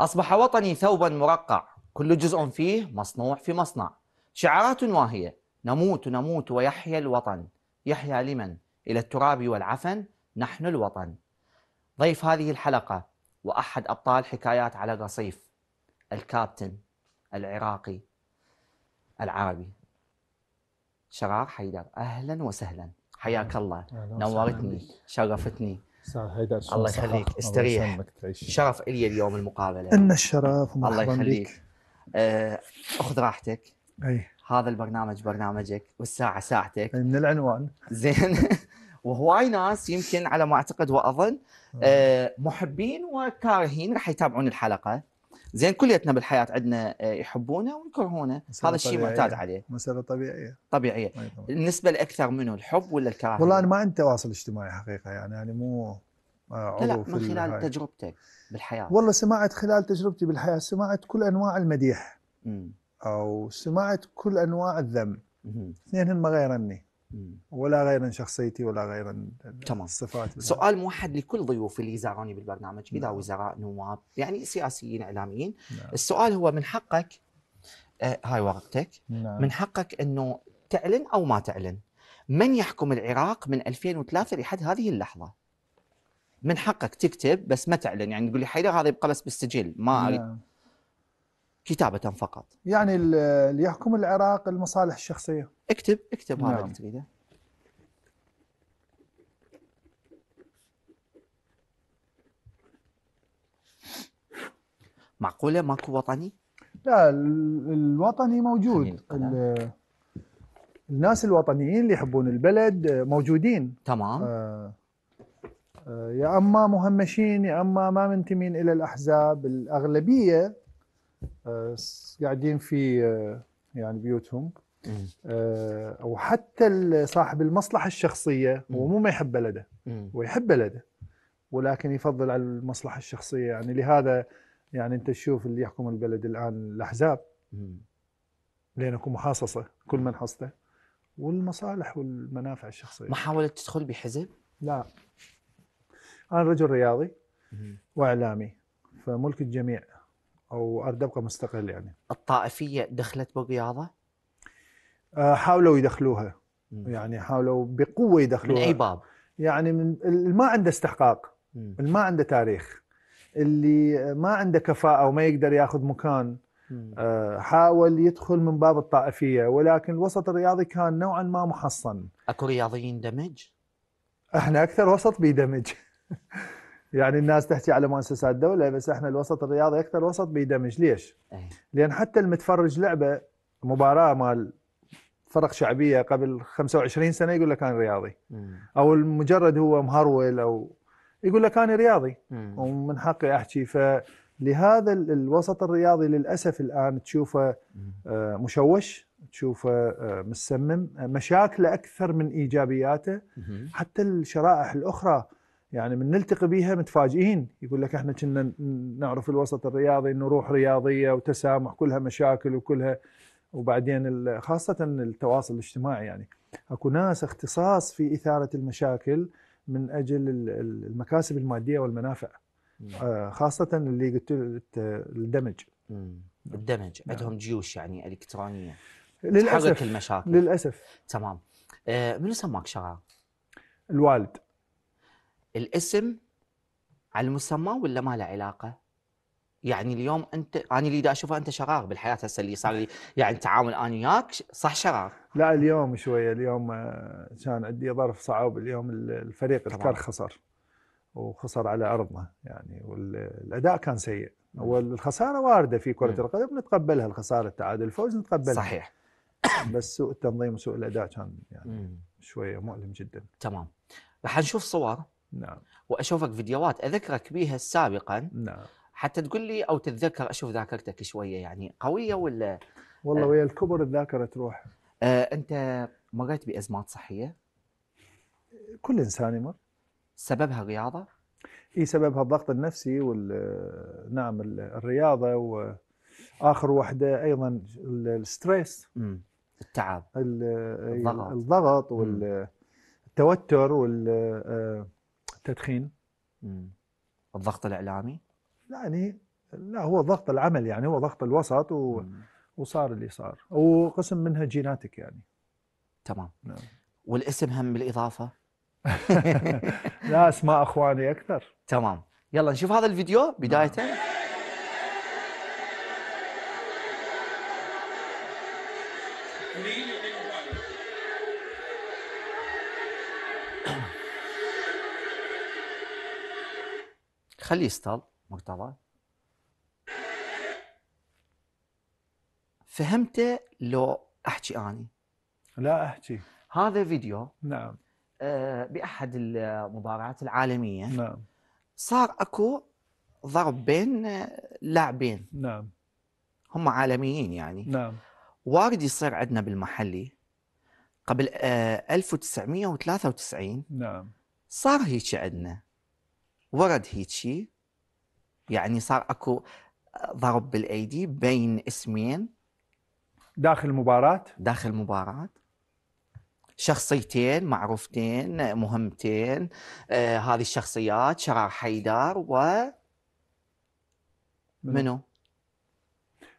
أصبح وطني ثوبا مرقع كل جزء فيه مصنوع في مصنع شعارات واهية نموت نموت ويحيا الوطن يحيا لمن؟ إلى التراب والعفن نحن الوطن ضيف هذه الحلقة وأحد أبطال حكايات على قصيف الكابتن العراقي العربي شرار حيدر أهلا وسهلا حياك الله نورتني شرفتني الله يخليك استريح شرف لي اليوم المقابله ان الشرف الله يخليك آه، اخذ راحتك اي هذا البرنامج برنامجك والساعه ساعتك من العنوان زين وهواي ناس يمكن على ما اعتقد واظن آه،, آه، محبين وكارهين راح يتابعون الحلقه زين كليتنا بالحياه عندنا آه، يحبونه ويكرهونه هذا الشيء معتاد عليه مساله طبيعيه طبيعيه بالنسبه النسبه منه الحب ولا الكراهيه والله انا ما عندي تواصل اجتماعي حقيقه يعني يعني مو آه، لا, لا من خلال الحياة. تجربتك بالحياه والله سمعت خلال تجربتي بالحياه سمعت كل انواع المديح م. او سمعت كل انواع الذم اثنينهن ما غيرني ولا غير شخصيتي ولا غير تمام الصفات سؤال موحد لكل ضيوف اللي يزاروني بالبرنامج اذا نعم. وزراء نواب يعني سياسيين اعلاميين نعم. السؤال هو من حقك آه هاي ورقتك نعم. من حقك انه تعلن او ما تعلن من يحكم العراق من 2003 لحد هذه اللحظه من حقك تكتب بس ما تعلن يعني تقول لي حيدر هذا يبقى بس بالسجل ما نعم. كتابة فقط يعني اللي يحكم العراق المصالح الشخصية اكتب اكتب نعم. هذا اللي تريده معقولة ماكو وطني؟ لا الوطني موجود الناس الوطنيين اللي يحبون البلد موجودين تمام آه،, آه يا اما مهمشين يا اما ما منتمين الى الاحزاب الاغلبيه قاعدين في آه، يعني بيوتهم آه، او حتى صاحب المصلحه الشخصيه هو مو ما يحب بلده هو يحب بلده ولكن يفضل على المصلحه الشخصيه يعني لهذا يعني انت تشوف اللي يحكم البلد الان الاحزاب لان اكو محاصصه كل من حصته والمصالح والمنافع الشخصيه ما حاولت تدخل بحزب؟ لا انا رجل رياضي واعلامي فملك الجميع او ابقى مستقل يعني الطائفية دخلت بالرياضة؟ آه، حاولوا يدخلوها يعني حاولوا بقوة يدخلوها من أي باب؟ يعني من اللي ما عنده استحقاق اللي ما عنده تاريخ اللي ما عنده كفاءة وما يقدر ياخذ مكان آه، حاول يدخل من باب الطائفية ولكن الوسط الرياضي كان نوعا ما محصن أكو رياضيين دمج؟ احنا أكثر وسط بيدمج يعني الناس تحكي على مؤسسات دوله بس احنا الوسط الرياضي اكثر وسط بيدمج ليش؟ إيه. لان حتى المتفرج لعبه مباراه مال فرق شعبيه قبل 25 سنه يقول لك انا رياضي او المجرد هو مهرول او يقول لك انا رياضي ومن حقي احكي فلهذا الوسط الرياضي للاسف الان تشوفه آه، مشوش تشوفه آه، مسمم مشاكله اكثر من ايجابياته حتى الشرائح الاخرى يعني من نلتقي بيها متفاجئين يقول لك احنا كنا نعرف الوسط الرياضي انه روح رياضيه وتسامح كلها مشاكل وكلها وبعدين خاصه التواصل الاجتماعي يعني اكو ناس اختصاص في اثاره المشاكل من اجل المكاسب الماديه والمنافع نعم. آه، خاصه اللي قلت الدمج الدمج نعم. عندهم جيوش يعني الكترونيه للاسف تحرك المشاكل للاسف تمام آه، منو سماك شغال؟ الوالد الاسم على المسمى ولا ما له علاقه؟ يعني اليوم انت انا اللي اشوفه انت شرار بالحياه هسه اللي صار لي يعني تعامل انا وياك صح شرار لا اليوم شويه اليوم آه، كان عندي ظرف صعب اليوم الفريق الكار خسر وخسر على ارضنا يعني والاداء كان سيء والخساره وارده في كره القدم نتقبلها الخساره التعادل الفوز نتقبلها صحيح بس سوء التنظيم وسوء الاداء كان يعني شويه مؤلم جدا تمام راح نشوف صور نعم واشوفك فيديوهات اذكرك بها سابقا نعم حتى تقول لي او تتذكر اشوف ذاكرتك شويه يعني قويه نعم. ولا والله آه. ويا الكبر الذاكره تروح آه انت مريت بازمات صحيه؟ كل انسان يمر سببها الرياضه؟ اي سببها الضغط النفسي وال نعم الرياضه واخر واحده ايضا الستريس التعب الضغط الضغط والتوتر وال التدخين مم. الضغط الاعلامي يعني لا هو ضغط العمل يعني هو ضغط الوسط و... وصار اللي صار وقسم منها جيناتك يعني تمام نعم. والاسم هم بالاضافه لا اسماء اخواني اكثر تمام يلا نشوف هذا الفيديو بدايته نعم. خليه يستل مرتضى فهمته لو احكي اني لا احكي هذا فيديو نعم آه، باحد المباريات العالميه نعم صار اكو ضرب بين لاعبين نعم هم عالميين يعني نعم وارد يصير عندنا بالمحلي قبل 1993 آه، نعم صار هيك عندنا ورد هيك شيء يعني صار اكو ضرب بالايدي بين اسمين داخل مباراة داخل مباراة شخصيتين معروفتين مهمتين آه هذه الشخصيات شرار حيدر و منو؟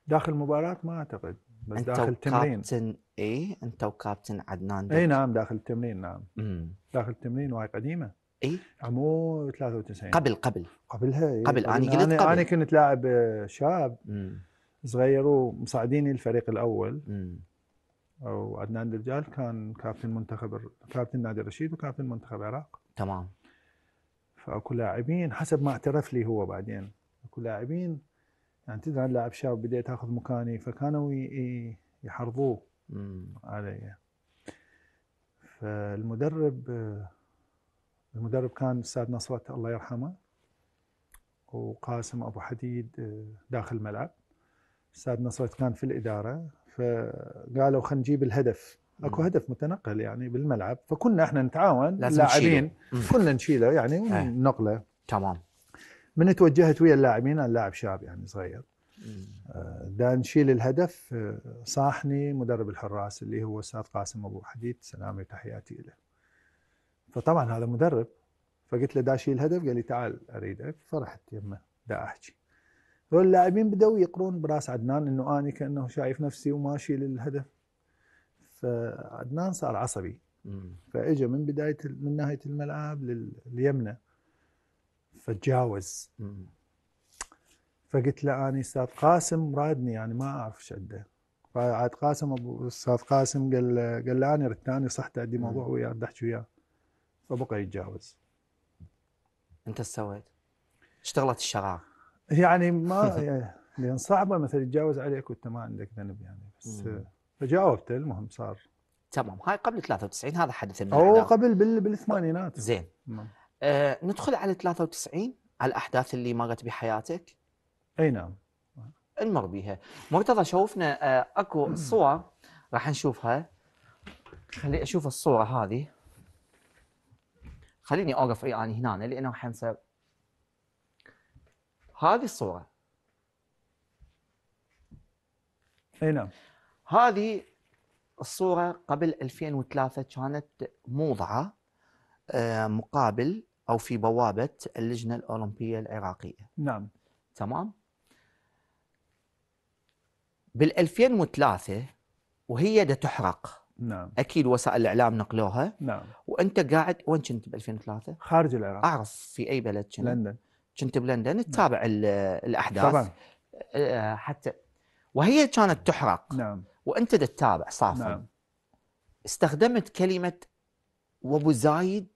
داخل مباراة ما اعتقد بس انت داخل انت كابتن اي انت وكابتن عدنان اي نعم داخل التمرين نعم مم. داخل التمرين وهي قديمه اي عمو 93 قبل قبل قبلها إيه، قبل انا قلت قبل انا كنت لاعب شاب مم. صغير ومصعديني الفريق الاول مم. وعدنان الدجال كان كابتن منتخب كابتن نادي الرشيد وكابتن منتخب العراق تمام فاكو لاعبين حسب ما اعترف لي هو بعدين اكو لاعبين يعني تدري انا لاعب شاب بديت اخذ مكاني فكانوا يحرضوه علي فالمدرب المدرب كان الاستاذ نصرت الله يرحمه وقاسم ابو حديد آه، داخل الملعب استاذ نصرت كان في الاداره فقالوا خلينا نجيب الهدف اكو هدف متنقل يعني بالملعب فكنا احنا نتعاون لاعبين كنا نشيله يعني إيه. ونقله تمام من توجهت ويا اللاعبين انا لاعب شاب يعني صغير آه، دا نشيل الهدف آه، صاحني مدرب الحراس اللي هو استاذ قاسم ابو حديد سلامي وتحياتي له فطبعا هذا مدرب فقلت له دا شيل هدف قال لي تعال اريدك فرحت يمه دا احكي فاللاعبين بدأوا يقرون براس عدنان انه اني كانه شايف نفسي وماشي للهدف فعدنان صار عصبي فاجى من بدايه من نهايه الملعب لليمنى فتجاوز فقلت له اني استاذ قاسم رادني يعني ما اعرف ايش عنده فعاد قاسم ابو استاذ قاسم قال قال له اني ردت اني صحت عندي موضوع وياه بدي احكي وياه فبقى يتجاوز انت سويت؟ اشتغلت الشرارة يعني ما يعني لان صعبه مثلا يتجاوز عليك وانت ما عندك ذنب يعني بس فجاوبته المهم صار تمام هاي قبل 93 هذا حدث او قبل بال بالثمانينات زين نعم. آه ندخل على 93 على الاحداث اللي مرت بحياتك اي نعم نمر بيها مرتضى شوفنا آه، اكو صور راح نشوفها خلي اشوف الصوره هذه خليني اوقف اي اني هنا لانه حنصير هذه الصوره اي نعم هذه الصوره قبل 2003 كانت موضعه آه، مقابل او في بوابه اللجنه الاولمبيه العراقيه نعم تمام بال 2003 وهي دا تحرق نعم اكيد وسائل الاعلام نقلوها نعم وانت قاعد وين كنت ب 2003 خارج العراق اعرف في اي بلد كنت لندن كنت بلندن نعم. تتابع نعم. الاحداث طبعا آه، حتى وهي كانت تحرق نعم وانت تتابع صافي نعم استخدمت كلمه وابو زايد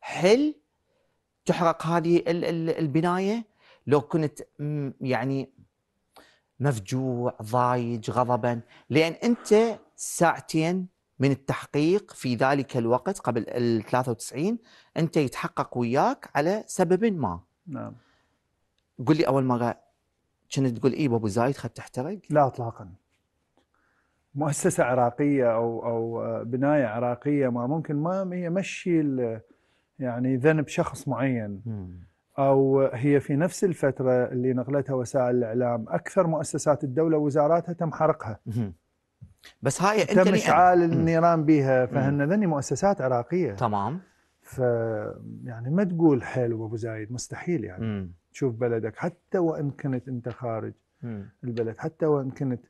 حل تحرق هذه البنايه لو كنت يعني مفجوع ضايج غضبا لان انت ساعتين من التحقيق في ذلك الوقت قبل ال 93 انت يتحقق وياك على سبب ما نعم قل لي اول مره كنت تقول اي ابو زايد خد تحترق؟ لا اطلاقا مؤسسه عراقيه او او بنايه عراقيه ما ممكن ما هي مشي يعني ذنب شخص معين او هي في نفس الفتره اللي نقلتها وسائل الاعلام اكثر مؤسسات الدوله وزاراتها تم حرقها بس هاي انت تم اشعال النيران بها فهن ذني مؤسسات عراقيه تمام ف يعني ما تقول حلو ابو زايد مستحيل يعني مم. تشوف بلدك حتى وان كنت انت خارج مم. البلد حتى وان كنت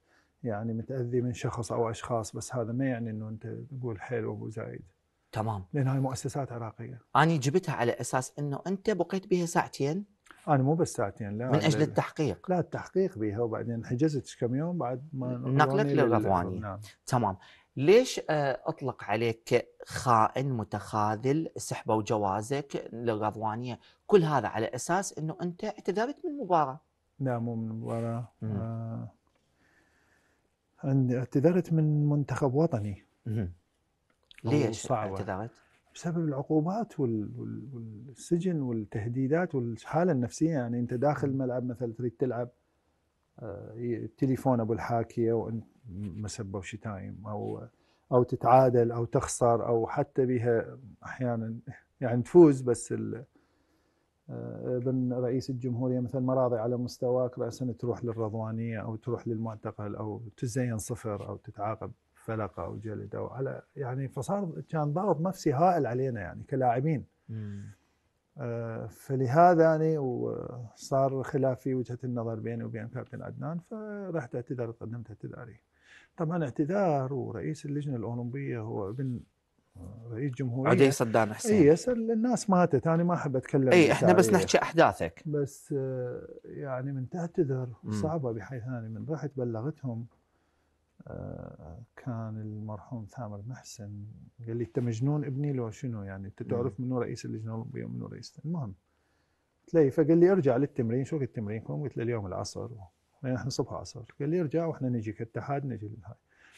يعني متاذي من شخص او اشخاص بس هذا ما يعني انه انت تقول حلو ابو زايد تمام لان هاي مؤسسات عراقيه انا جبتها على اساس انه انت بقيت بها ساعتين انا مو بس ساعتين لا من اجل التحقيق لا التحقيق بها وبعدين حجزت كم يوم بعد ما نقلت للغطوانيه نعم. تمام ليش آه، اطلق عليك خائن متخاذل سحبوا جوازك للغضوانيه كل هذا على اساس انه انت اعتذرت من المباراه لا مو من المباراه آه، اعتذرت من منتخب وطني مم. ليش اعتذرت؟ بسبب العقوبات والسجن والتهديدات والحاله النفسيه يعني انت داخل الملعب مثلا تريد تلعب آه، تليفون ابو الحاكيه مسبه وشتايم او او تتعادل او تخسر او حتى بها احيانا يعني تفوز بس آه، ابن رئيس الجمهوريه مثلا ما راضي على مستواك راسا تروح للرضوانيه او تروح للمعتقل او تزين صفر او تتعاقب فلقه او او وعلى يعني فصار كان ضغط نفسي هائل علينا يعني كلاعبين آه فلهذا يعني وصار خلاف في وجهه النظر بيني وبين كابتن عدنان فرحت اعتذر قدمت اعتذاري طبعا اعتذار ورئيس اللجنه الاولمبيه هو ابن آه، رئيس جمهوريه عدي صدام حسين اي الناس ماتت انا ما احب اتكلم اي احنا بس نحكي احداثك بس آه، يعني من تعتذر صعبه بحيث انا من رحت بلغتهم كان المرحوم ثامر محسن قال لي انت مجنون ابني لو شنو يعني انت تعرف منو رئيس اللجنه الاولمبيه ومنو رئيس المهم قلت له فقال لي ارجع للتمرين شو وقت تمرينكم؟ قلت له اليوم العصر احنا إيه، صبح عصر قال لي ارجع واحنا نجي كاتحاد نجي للهاي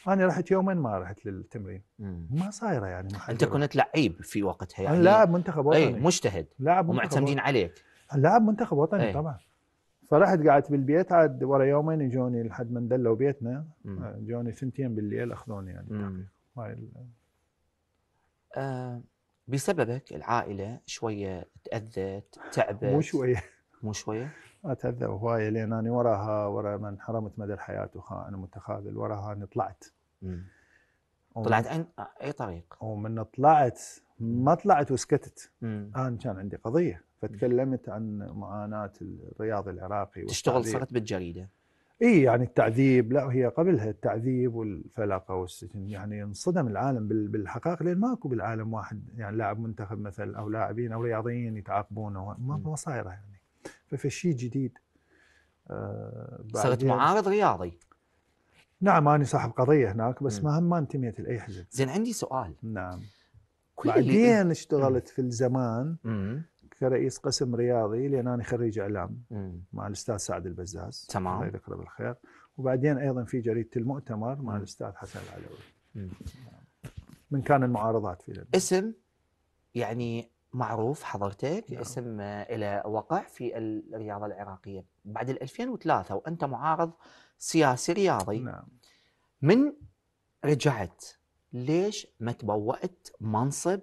انا رحت يومين ما رحت للتمرين ما صايره يعني ما انت كنت لعيب في وقتها يعني لاعب منتخب إيه، وطني اي مجتهد لاعب ومعتمدين عليك لاعب منتخب وطني إيه. طبعا فرحت قعدت بالبيت عاد ورا يومين اجوني لحد ما ندلوا بيتنا آه، جوني ثنتين بالليل اخذوني يعني هاي آه، بسببك العائله شويه تاذت تعبت مو شويه مو شويه اتاذى هوايه لان انا وراها ورا من حرمت مدى الحياه وخائن متخاذل وراها انا طلعت مم. طلعت عن آه، اي طريق؟ ومن طلعت ما طلعت وسكتت انا كان عندي قضيه فتكلمت عن معاناه الرياضي العراقي تشتغل صارت بالجريده اي يعني التعذيب لا هي قبلها التعذيب والفلقه والسجن يعني انصدم العالم بالحقائق لان ماكو بالعالم واحد يعني لاعب منتخب مثلا او لاعبين او رياضيين يتعاقبون ما صايره يعني ففي شيء جديد آه صرت معارض رياضي نعم انا صاحب قضيه هناك بس ما هم ما انتميت لاي حزب زين عندي سؤال نعم بعدين اشتغلت في الزمان مم. كرئيس قسم رياضي لان انا خريج اعلام مع الاستاذ سعد البزاز تمام الله يذكره بالخير وبعدين ايضا في جريده المؤتمر مع الاستاذ حسن العلوي من كان المعارضات في لبنان اسم يعني معروف حضرتك نعم. اسم إلى وقع في الرياضة العراقية بعد 2003 وأنت معارض سياسي رياضي نعم. من رجعت ليش ما تبوأت منصب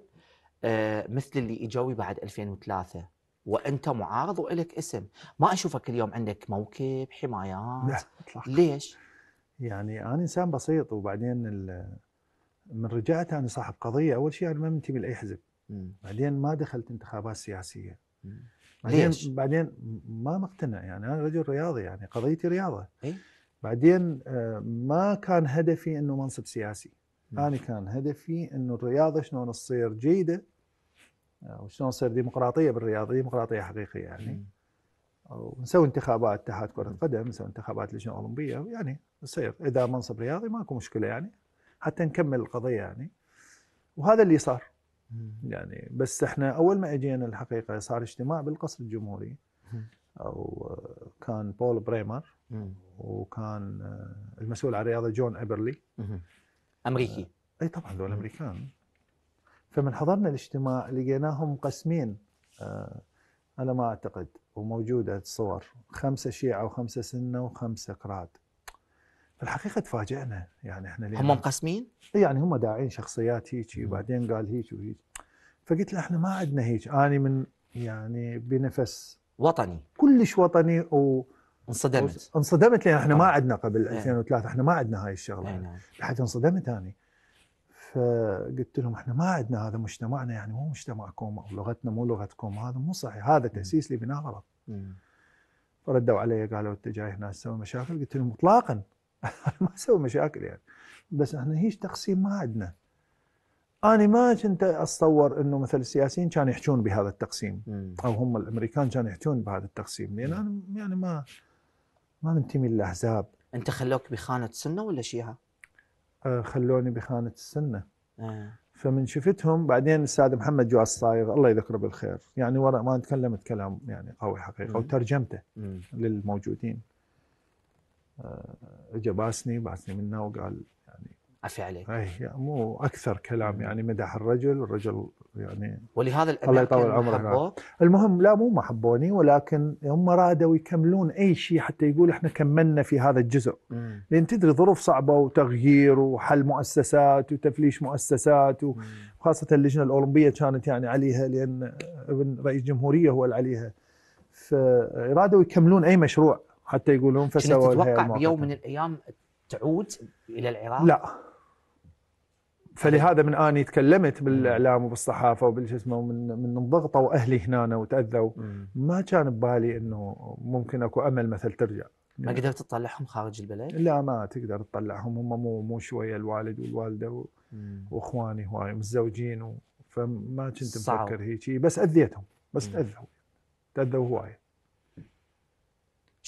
آه، مثل اللي اجوا بعد 2003 وانت معارض والك اسم ما اشوفك اليوم عندك موكب حمايات لا ليش يعني انا انسان بسيط وبعدين من رجعت انا صاحب قضيه اول شيء انا ما منتمي لاي حزب م. بعدين ما دخلت انتخابات سياسيه م. بعدين ليش؟ بعدين ما مقتنع يعني انا رجل رياضي يعني قضيتي رياضه إيه؟ بعدين آه، ما كان هدفي انه منصب سياسي انا كان هدفي انه الرياضه شلون تصير جيده آه، وشلون تصير ديمقراطيه بالرياضه ديمقراطيه حقيقيه يعني ونسوي انتخابات اتحاد كره القدم نسوي انتخابات لجنه اولمبيه يعني يصير اذا منصب رياضي ماكو مشكله يعني حتى نكمل القضيه يعني وهذا اللي صار يعني بس احنا اول ما اجينا الحقيقه صار اجتماع بالقصر الجمهوري او كان بول بريمر وكان آه، المسؤول عن الرياضه جون ابرلي امريكي آه، اي طبعا دول امريكان فمن حضرنا الاجتماع لقيناهم قسمين على آه، ما اعتقد وموجوده الصور خمسه شيعه وخمسه سنه وخمسه قراد في الحقيقه تفاجئنا يعني احنا هم مقسمين؟ إيه، يعني هم داعين شخصيات هيك وبعدين قال هيك وهيك فقلت له احنا ما عندنا هيك اني من يعني بنفس وطني كلش وطني و انصدمت انصدمت لان احنا ما آه. عندنا قبل 2003 إيه. احنا ما عندنا هاي الشغله إيه، نعم. لحد انصدمت انا فقلت لهم احنا ما عندنا هذا مجتمعنا يعني مو مجتمعكم او لغتنا مو لغتكم هذا مو صحيح هذا تاسيس لبناء غلط فردوا علي قالوا انت جاي هنا تسوي مشاكل قلت لهم اطلاقا ما اسوي مشاكل يعني بس احنا هيش تقسيم ما عندنا انا ما كنت اتصور انه مثل السياسيين كانوا يحجون بهذا التقسيم او هم الامريكان كانوا يحجون بهذا التقسيم لان انا يعني ما ما منتمي للاحزاب انت خلوك بخانه السنه ولا شيعه؟ أه، خلوني بخانه السنه آه. فمن شفتهم بعدين الاستاذ محمد جواد الصايغ الله يذكره بالخير يعني ورا ما تكلمت كلام يعني قوي حقيقه مم. وترجمته مم. للموجودين أه، اجى باسني باسني منه وقال عفي عليك اي مو اكثر كلام يعني مدح الرجل الرجل يعني ولهذا الامير الله يطول عمره المهم لا مو ما حبوني ولكن هم رادوا يكملون اي شيء حتى يقول احنا كملنا في هذا الجزء مم. لان تدري ظروف صعبه وتغيير وحل مؤسسات وتفليش مؤسسات وخاصه اللجنه الاولمبيه كانت يعني عليها لان ابن رئيس جمهوريه هو اللي عليها فرادوا يكملون اي مشروع حتى يقولون فسووا تتوقع بيوم من الايام تعود الى العراق؟ لا فلهذا من اني تكلمت بالاعلام وبالصحافه وبالش اسمه من من انضغطوا اهلي هنا وتاذوا ما كان ببالي انه ممكن اكو امل مثل ترجع ما قدرت تطلعهم خارج البلد؟ لا ما تقدر تطلعهم هم مو مو شويه الوالد والوالده واخواني هواي متزوجين فما كنت مفكر هيك بس اذيتهم بس تاذوا تاذوا هوايه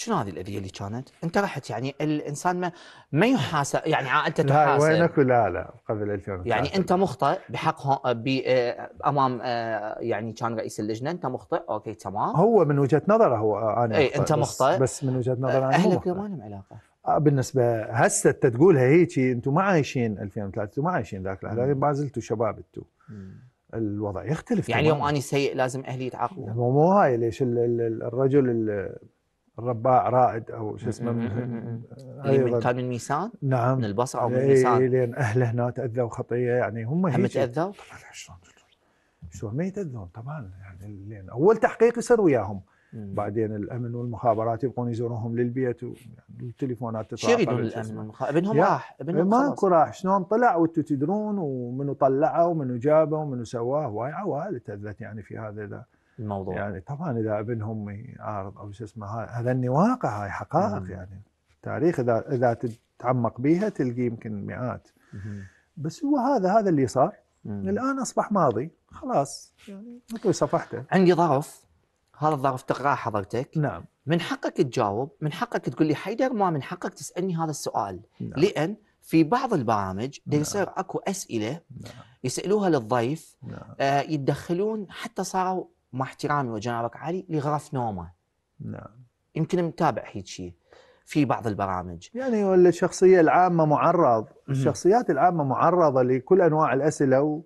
شنو هذه الاذيه اللي كانت؟ انت رحت يعني الانسان ما ما يحاسب يعني عائلته تحاسب لا وينك لا لا قبل 2000 يعني انت مخطئ بحق آه، امام آه، يعني كان رئيس اللجنه انت مخطئ اوكي تمام هو من وجهه نظره هو انا اي انت مخطئ بس, بس من وجهه نظره انا اهلك ما لهم علاقه آه، بالنسبه هسه انت تقولها هيك انتم ما عايشين 2003 انتم ما عايشين ذاك العهد ما زلتوا شباب انتم الوضع يختلف يعني يوم انا سيء لازم اهلي يتعاقبوا مو هاي ليش الرجل الرباع رائد او شو اسمه آه، من كان من ميسان؟ نعم من البصره او من ميسان اي لان اهله هنا تاذوا خطيه يعني هم هم تاذوا؟ طبعا شلون شلون ما يتاذون طبعا يعني لان اول تحقيق يصير وياهم بعدين الامن والمخابرات يبقون يزورونهم للبيت والتليفونات يعني تطلع شو يريدون الامن والمخابرات؟ ابنهم راح ابنهم إيه، ماكو راح شلون طلع وانتم تدرون ومنو طلعه ومنو جابه ومنو سواه هواي عوائل تاذت يعني في هذا الموضوع يعني طبعا اذا ابنهم يعارض او شو اسمه هذا اني واقع هاي حقائق مم. يعني تاريخ اذا اذا تتعمق بيها تلقي يمكن مئات مم. بس هو هذا هذا اللي صار مم. الان اصبح ماضي خلاص يعني اطوي صفحته عندي ظرف هذا الظرف تقراه حضرتك نعم من حقك تجاوب من حقك تقول لي حيدر ما من حقك تسالني هذا السؤال نعم. لان في بعض البرامج نعم. يصير اكو اسئله نعم. يسالوها للضيف نعم. آه يتدخلون حتى صاروا مع احترامي وجنابك عالي لغرف نومه نعم يمكن متابع هيك شيء في بعض البرامج يعني الشخصيه العامه معرض الشخصيات العامه معرضه لكل انواع الاسئله و...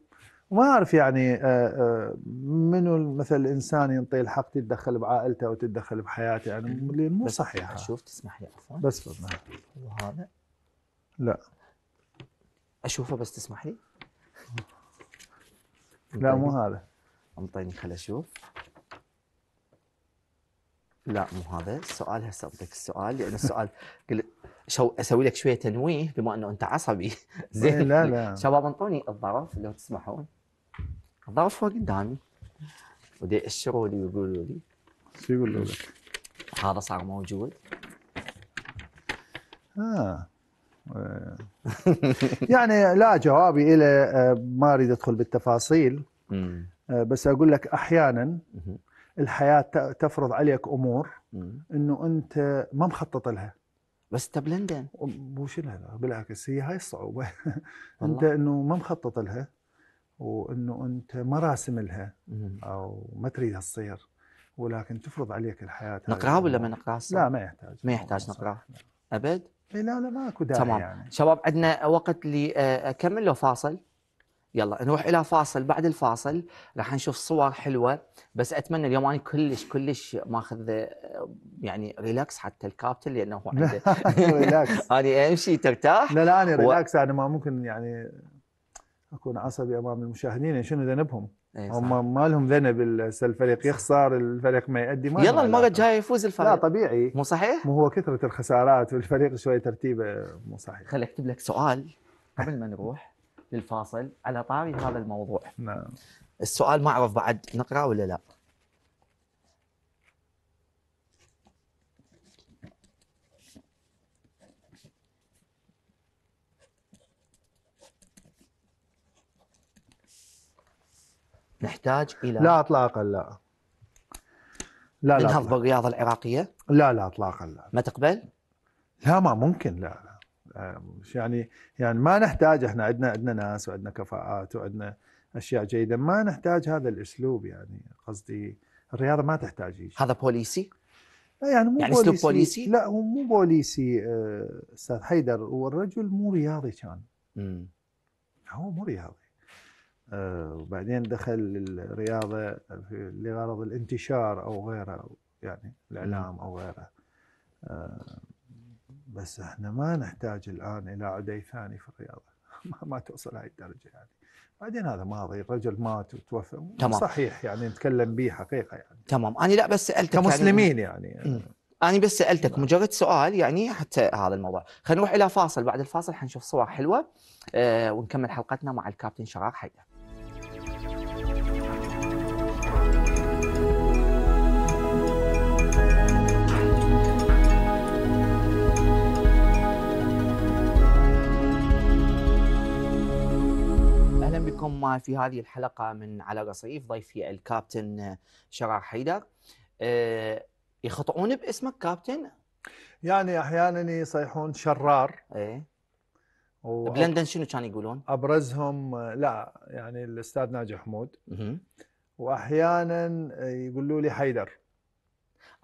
وما اعرف يعني آه، آه، منو مثل الانسان ينطي الحق تتدخل بعائلته وتتدخل بحياته يعني مو صحيح شوف تسمح لي عفوا بس بضمع. نعم. وهذا لا اشوفه بس تسمح لي لا مو طيب. هذا انطيني خل اشوف لا مو هذا السؤال هسه اعطيك السؤال لان السؤال قلت شو اسوي لك شويه تنويه بما انه انت عصبي زين إيه، لا لا شباب انطوني الظرف لو تسمحون الظرف هو قدامي ودي يأشروا لي ويقولوا لي شو يقولوا لك؟ هذا صار موجود آه. يعني لا جوابي إلى آه، ما اريد ادخل بالتفاصيل آه، بس اقول لك احيانا الحياه تفرض عليك امور انه انت ما مخطط لها بس انت بلندن وش شنو بالعكس هي هاي الصعوبه انت انه ما مخطط لها وانه انت ما راسم لها او ما تريدها تصير ولكن تفرض عليك الحياه نقراها ولا ما نقراها؟ لا ما يحتاج ما يحتاج نقراها ابد؟ إيه، لا لا ماكو داعي تمام يعني. شباب عندنا وقت لاكمل آه، لو فاصل يلا نروح الى فاصل بعد الفاصل راح نشوف صور حلوه بس اتمنى اليوم انا كلش كلش ماخذ يعني ريلاكس حتى الكابتن لانه هو عنده ريلاكس انا امشي ترتاح لا لا انا ريلاكس انا ما ممكن يعني اكون عصبي امام المشاهدين شنو ذنبهم؟ إيه، هم ما لهم ذنب الفريق يخسر الفريق ما يؤدي ما يلا المره الجايه يفوز الفريق لا طبيعي مو صحيح؟ مو هو كثره الخسارات والفريق شوي ترتيبه مو صحيح خليني اكتب لك سؤال قبل ما نروح للفاصل على طاري هذا الموضوع نعم السؤال ما اعرف بعد نقرا ولا لا نحتاج الى لا اطلاقا لا لا لا ننهض بالرياضه العراقيه؟ لا لا اطلاقا لا ما تقبل؟ لا ما ممكن لا, لا. مش يعني يعني ما نحتاج احنا عندنا عندنا ناس وعندنا كفاءات وعندنا اشياء جيده ما نحتاج هذا الاسلوب يعني قصدي الرياضه ما تحتاج هذا بوليسي؟ لا يعني مو يعني بوليسي, بوليسي؟ لا هو مو بوليسي آه، استاذ حيدر والرجل مو رياضي كان امم هو مو رياضي آه، وبعدين دخل الرياضه لغرض الانتشار او غيره يعني الاعلام او غيره بس احنا ما نحتاج الان الى عدي ثاني في الرياضه ما توصل هاي الدرجه يعني بعدين هذا ماضي الرجل مات وتوفى تمام صحيح يعني نتكلم به حقيقه يعني تمام انا لا بس سالتك يعني. كمسلمين يعني, يعني انا بس سالتك نعم. مجرد سؤال يعني حتى هذا الموضوع خلينا نروح الى فاصل بعد الفاصل حنشوف صور حلوه آه ونكمل حلقتنا مع الكابتن شرار حيدر في هذه الحلقة من على رصيف ضيفي الكابتن آه، شرار حيدر آه، يخطئون باسمك كابتن؟ يعني أحيانا يصيحون شرار إيه؟ و... بلندن شنو كانوا يقولون؟ ابرزهم آه، لا يعني الاستاذ ناجي حمود واحيانا يقولوا لي حيدر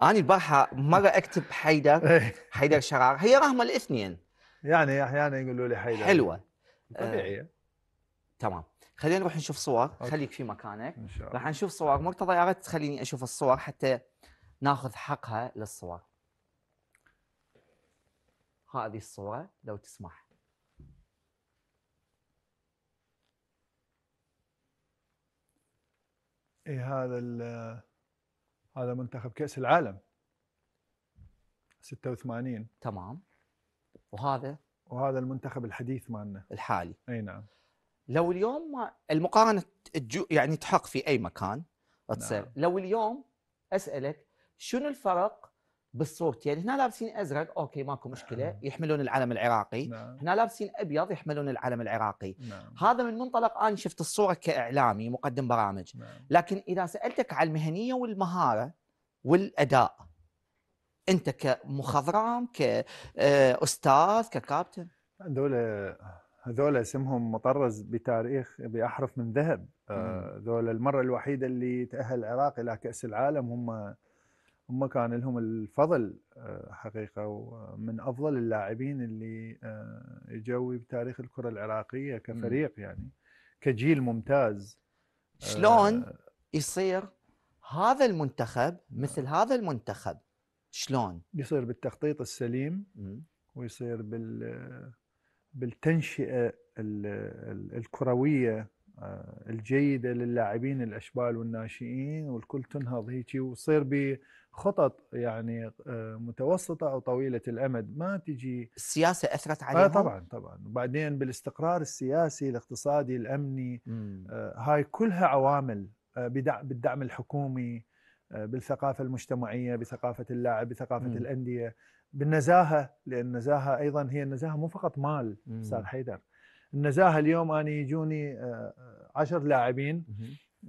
انا البارحه مره اكتب حيدر إيه. حيدر شرار هي رحمه الاثنين يعني احيانا يقولوا لي حيدر حلوه طبيعيه آه. تمام خلينا نروح نشوف صور أوكي. خليك في مكانك ان شاء الله راح نشوف صور مرتضى يا ريت تخليني اشوف الصور حتى ناخذ حقها للصور هذه الصوره لو تسمح اي هذا هذا منتخب كاس العالم 86 تمام وهذا وهذا المنتخب الحديث مالنا الحالي اي نعم لو اليوم ما المقارنه يعني تحق في اي مكان تصير نعم. لو اليوم اسالك شنو الفرق بالصورتين يعني هنا لابسين ازرق اوكي ماكو مشكله نعم. يحملون العلم العراقي نعم. هنا لابسين ابيض يحملون العلم العراقي نعم. هذا من منطلق انا شفت الصوره كاعلامي مقدم برامج نعم. لكن اذا سالتك على المهنيه والمهاره والاداء انت كمخضرام كاستاذ ككابتن هذول هذول اسمهم مطرز بتاريخ باحرف من ذهب آه، هذول المره الوحيده اللي تاهل العراق الى كاس العالم هم هم كان لهم الفضل آه، حقيقه ومن افضل اللاعبين اللي آه، اجوا بتاريخ الكره العراقيه كفريق يعني كجيل ممتاز شلون يصير هذا المنتخب مثل هذا المنتخب شلون يصير بالتخطيط السليم ويصير بال بالتنشئه الكرويه آه، الجيده للاعبين الاشبال والناشئين والكل تنهض هيك وتصير بخطط يعني آه، متوسطه او طويله الامد ما تجي السياسه اثرت عليهم آه طبعا طبعا وبعدين بالاستقرار السياسي الاقتصادي الامني آه، هاي كلها عوامل بالدعم الحكومي بالثقافه المجتمعيه بثقافه اللاعب بثقافه مم. الانديه بالنزاهه لان النزاهه ايضا هي النزاهه مو فقط مال استاذ حيدر النزاهه اليوم انا يجوني آه، آه، عشر لاعبين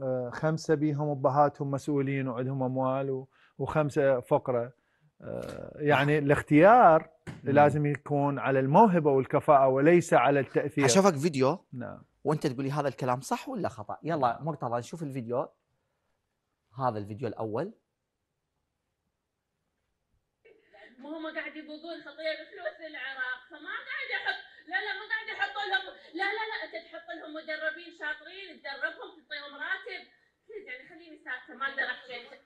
آه، خمسه بيهم ابهاتهم مسؤولين وعندهم اموال وخمسه فقره يعني الاختيار لازم يكون على الموهبه والكفاءه وليس على التاثير اشوفك فيديو نعم وانت تقولي هذا الكلام صح ولا خطا يلا مرتضى نشوف الفيديو هذا الفيديو الاول ما هم قاعد يبوقون خطيه بفلوس العراق فما قاعد احط لا لا ما قاعد احط لهم لا لا لا انت تحط لهم مدربين شاطرين تدربهم تعطيهم راتب يعني خليني ساكته ما اقدر احكي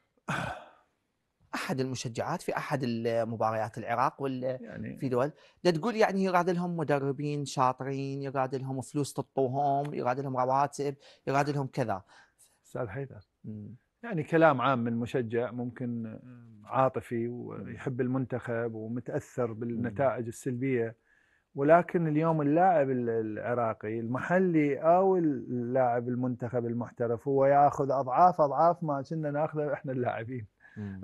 احد المشجعات في احد المباريات العراق وال يعني في دول دا تقول يعني يراد لهم مدربين شاطرين يراد لهم فلوس تعطوهم يراد لهم رواتب يراد لهم كذا استاذ حيدر يعني كلام عام من مشجع ممكن عاطفي ويحب المنتخب ومتاثر بالنتائج السلبيه ولكن اليوم اللاعب العراقي المحلي او اللاعب المنتخب المحترف هو ياخذ اضعاف اضعاف ما كنا ناخذه احنا اللاعبين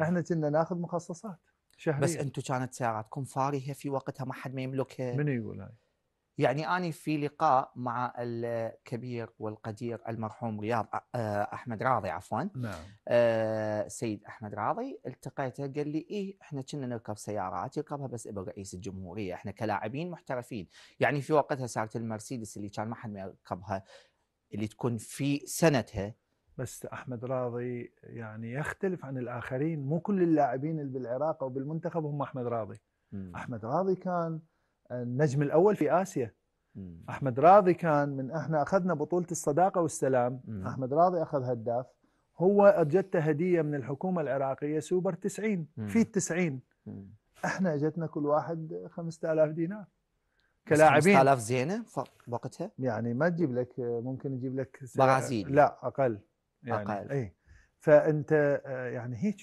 احنا كنا ناخذ مخصصات شهرية. بس انتم كانت سياراتكم فارهه في وقتها ما حد ما يملكها من يقول هاي يعني أنا في لقاء مع الكبير والقدير المرحوم رياض آه، أحمد راضي عفوا نعم. آه سيد أحمد راضي التقيته قال لي إيه إحنا كنا نركب سيارات يركبها بس إبن رئيس الجمهورية إحنا كلاعبين محترفين يعني في وقتها سارت المرسيدس اللي كان ما حد ما يركبها اللي تكون في سنتها بس احمد راضي يعني يختلف عن الاخرين مو كل اللاعبين اللي بالعراق او بالمنتخب هم احمد راضي م. احمد راضي كان النجم الاول في اسيا مم. احمد راضي كان من احنا اخذنا بطوله الصداقه والسلام مم. احمد راضي اخذ هداف هو اجته هديه من الحكومه العراقيه سوبر 90 مم. في 90 احنا اجتنا كل واحد 5000 دينار كلاعبين 5000 زينه وقتها يعني ما تجيب لك ممكن تجيب لك برازيل لا اقل يعني اقل اي فانت آه، يعني هيك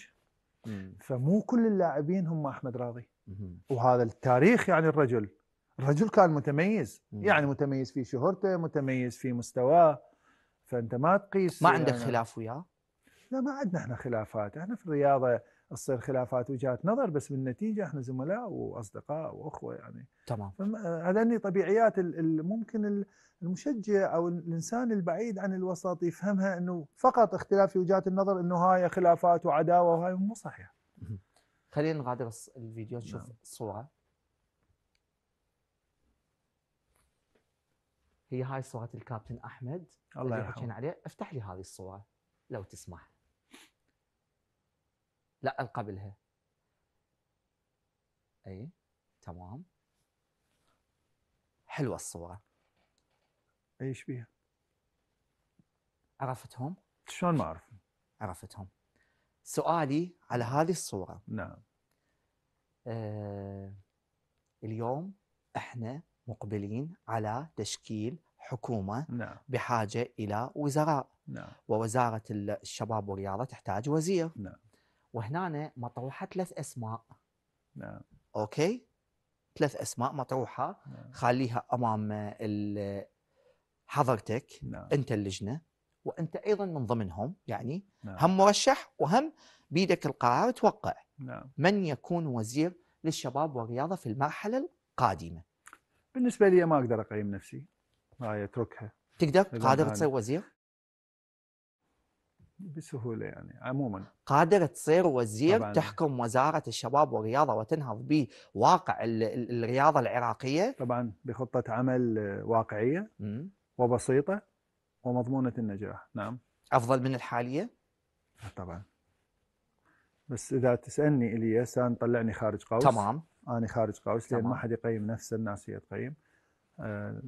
فمو كل اللاعبين هم احمد راضي وهذا التاريخ يعني الرجل الرجل كان متميز يعني متميز في شهرته متميز في مستواه فانت ما تقيس ما عندك يعني خلاف وياه؟ لا ما عندنا احنا خلافات احنا في الرياضه تصير خلافات وجهات نظر بس بالنتيجه احنا زملاء واصدقاء واخوه يعني تمام هذني طبيعيات ممكن المشجع او الانسان البعيد عن الوسط يفهمها انه فقط اختلاف في وجهات النظر انه هاي خلافات وعداوه وهاي مو صحيح خلينا نغادر الفيديو نشوف نعم. صوره هي هاي صوره الكابتن احمد الله يرحمه حكينا عليه افتح لي هذه الصوره لو تسمح لا قبلها اي تمام حلوه الصوره ايش بيها؟ عرفتهم؟ شلون ما اعرف؟ عرفتهم سؤالي على هذه الصوره نعم آه اليوم احنا مقبلين على تشكيل حكومة نعم. بحاجة إلى وزراء نعم. ووزارة الشباب والرياضة تحتاج وزير نعم. وهنا مطروحة ثلاث أسماء نعم. أوكي ثلاث أسماء مطروحة نعم. خليها أمام حضرتك نعم. أنت اللجنة وأنت أيضا من ضمنهم يعني نعم. هم مرشح وهم بيدك القرار توقع نعم. من يكون وزير للشباب والرياضة في المرحلة القادمة بالنسبه لي ما اقدر اقيم نفسي هاي اتركها تقدر قادر تصير وزير؟ بسهوله يعني عموما قادر تصير وزير طبعاً. تحكم وزاره الشباب والرياضه وتنهض بواقع الرياضه العراقيه طبعا بخطه عمل واقعيه م- وبسيطه ومضمونه النجاح نعم افضل من الحاليه طبعا بس اذا تسالني الياس طلعني خارج قوس تمام انا خارج قوس لان ما حد يقيم نفسه الناس هي تقيم آه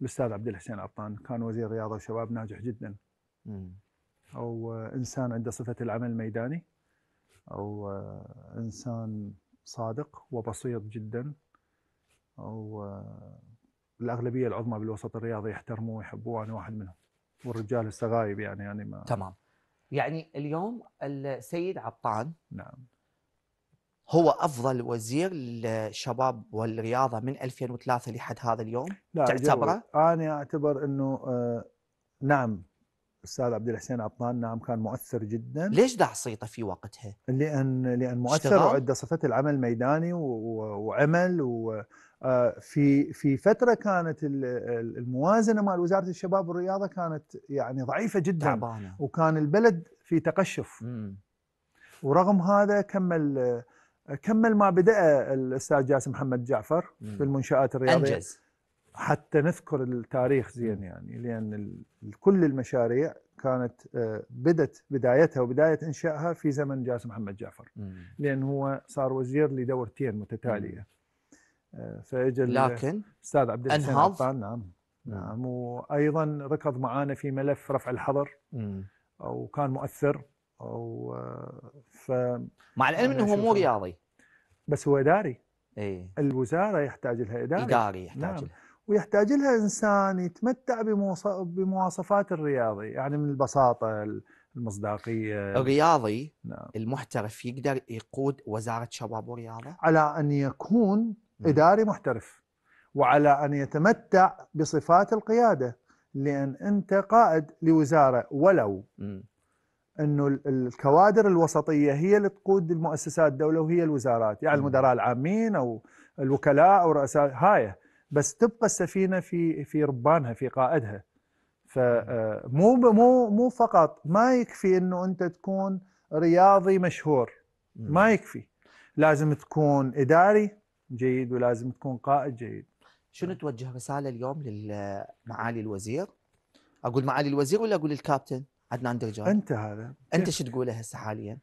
الاستاذ عبد الحسين عطان كان وزير رياضه وشباب ناجح جدا م. او آه، انسان عنده صفه العمل الميداني او آه، انسان صادق وبسيط جدا او آه، الاغلبيه العظمى بالوسط الرياضي يحترموه ويحبوه انا واحد منهم والرجال هسه غايب يعني يعني ما تمام يعني اليوم السيد عطان نعم هو افضل وزير للشباب والرياضه من 2003 لحد هذا اليوم لا تعتبره؟ انا اعتبر انه آه نعم الاستاذ عبد الحسين عطان نعم كان مؤثر جدا ليش ده صيته في وقتها؟ لان لان مؤثر وعنده صفه العمل ميداني وعمل وفي آه، في فتره كانت الموازنه مال وزاره الشباب والرياضه كانت يعني ضعيفه جدا تعبانه وكان البلد في تقشف مم. ورغم هذا كمل آه، كمل ما بدأ الأستاذ جاسم محمد جعفر في المنشآت الرياضية أنجز حتى نذكر التاريخ زين يعني لأن كل المشاريع كانت آه، بدت بدايتها وبداية إنشائها في زمن جاسم محمد جعفر لأن هو صار وزير لدورتين متتالية آه، فاجى لكن الاستاذ عبد الحسين نعم نعم وايضا ركض معانا في ملف رفع الحظر وكان مؤثر او آه، ف مع العلم انه هو مو رياضي بس هو اداري اي الوزاره يحتاج لها اداري اداري يحتاج نعم. لها ويحتاج لها انسان يتمتع بمواصفات الرياضي يعني من البساطه المصداقيه الرياضي نعم. المحترف يقدر يقود وزاره شباب ورياضه على ان يكون اداري محترف وعلى ان يتمتع بصفات القياده لان انت قائد لوزاره ولو م. انه الكوادر الوسطيه هي اللي تقود المؤسسات الدوله وهي الوزارات يعني المدراء العامين او الوكلاء او رؤساء هاي بس تبقى السفينه في في ربانها في قائدها فمو آه، مو مو فقط ما يكفي انه انت تكون رياضي مشهور ما يكفي لازم تكون اداري جيد ولازم تكون قائد جيد شنو توجه رساله اليوم لمعالي الوزير اقول معالي الوزير ولا اقول الكابتن عدنان درجان انت هذا انت شو تقوله هسه حاليا؟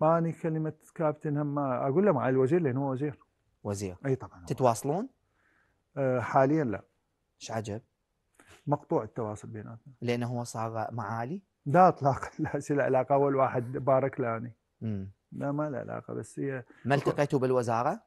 ما اني كلمه كابتن هم اقول له مع الوزير لانه هو وزير وزير اي طبعا تتواصلون؟ آه حاليا لا ايش عجب؟ مقطوع التواصل بيناتنا لانه هو صار معالي؟ لا اطلاقا لا شو العلاقه اول واحد بارك لاني امم لا ما له علاقه بس هي ما التقيتوا بالوزاره؟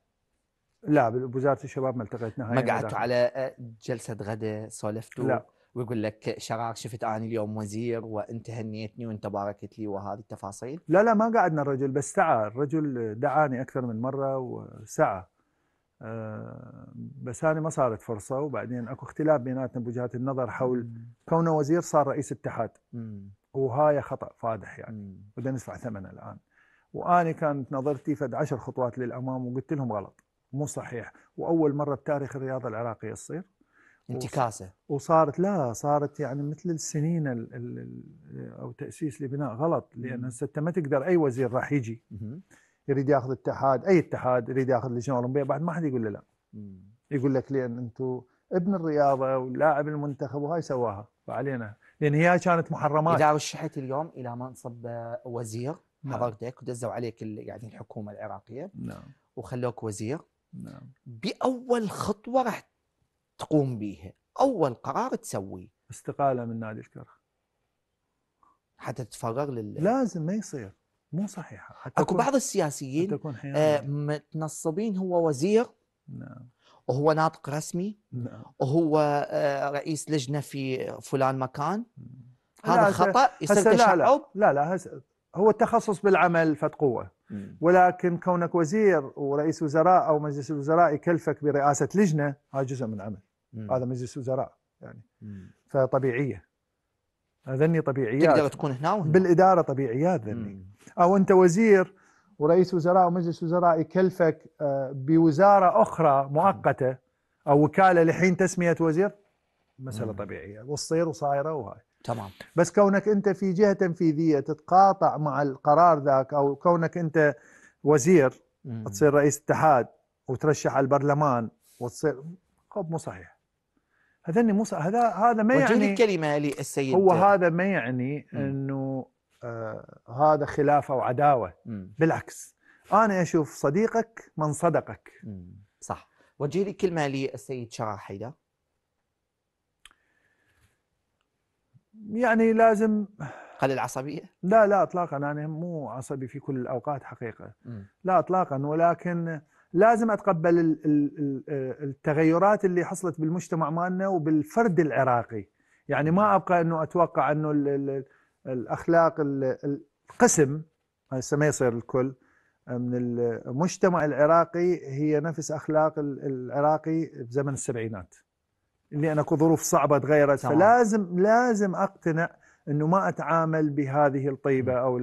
لا بوزاره الشباب ما التقيت نهائيا ما قعدتوا على آه، جلسه غداء سولفتوا؟ لا ويقول لك شرار شفت اني اليوم وزير وانت هنيتني وانت باركت لي وهذه التفاصيل؟ لا لا ما قعدنا الرجل بس سعى، الرجل دعاني اكثر من مره وسعى. أه بس هذه ما صارت فرصه وبعدين اكو اختلاف بيناتنا بوجهات النظر حول كونه وزير صار رئيس اتحاد. وهاي خطا فادح يعني بدنا ندفع ثمنه الان. واني كانت نظرتي فد عشر خطوات للامام وقلت لهم غلط مو صحيح واول مره بتاريخ الرياضه العراقيه تصير انتكاسه وصارت لا صارت يعني مثل السنين الـ الـ او تاسيس لبناء غلط لان هسه انت ما تقدر اي وزير راح يجي يريد ياخذ اتحاد اي اتحاد يريد ياخذ لجنه اولمبيه بعد ما حد يقول له لا يقول لك لان انتم ابن الرياضه ولاعب المنتخب وهاي سواها فعلينا لان هي كانت محرمات اذا رشحت اليوم الى منصب وزير نعم. حضرتك ودزوا عليك يعني الحكومه العراقيه نعم وخلوك وزير نعم باول خطوه راح تقوم به اول قرار تسويه استقاله من نادي الكرخ حتى تتفرغ لل لازم ما يصير مو صحيحه حتى اكو بعض السياسيين آه متنصبين هو وزير نعم وهو ناطق رسمي نعم وهو آه رئيس لجنه في فلان مكان هذا خطا يصير لا لا لا, لا هس هو التخصص بالعمل فد قوه ولكن كونك وزير ورئيس وزراء او مجلس الوزراء يكلفك برئاسه لجنه هذا جزء من العمل هذا مجلس وزراء يعني مم. فطبيعيه ذني طبيعيات تقدر تكون هنا وهنا بالاداره طبيعيات ذني او انت وزير ورئيس وزراء ومجلس وزراء يكلفك آه، بوزاره اخرى مؤقته او وكاله لحين تسميه وزير مساله مم. طبيعيه وتصير وصايره وهاي تمام بس كونك انت في جهه تنفيذيه تتقاطع مع القرار ذاك او كونك انت وزير مم. تصير رئيس اتحاد وترشح على البرلمان وتصير مو صحيح هذني موسى هذا هذا ما يعني الكلمه للسيد هو هذا ما يعني انه آه هذا خلاف او عداوه بالعكس انا اشوف صديقك من صدقك مم. صح وجه لي كلمه للسيد شراحيده يعني لازم قلل العصبيه؟ لا لا اطلاقا انا مو عصبي في كل الاوقات حقيقه مم. لا اطلاقا ولكن لازم اتقبل آه، التغيرات اللي حصلت بالمجتمع مالنا وبالفرد العراقي يعني ما ابقى انه اتوقع انه الاخلاق القسم هسه ما يصير الكل من المجتمع العراقي هي نفس اخلاق العراقي بزمن السبعينات اللي انا ظروف صعبه تغيرت فلازم لازم اقتنع انه ما اتعامل بهذه الطيبه او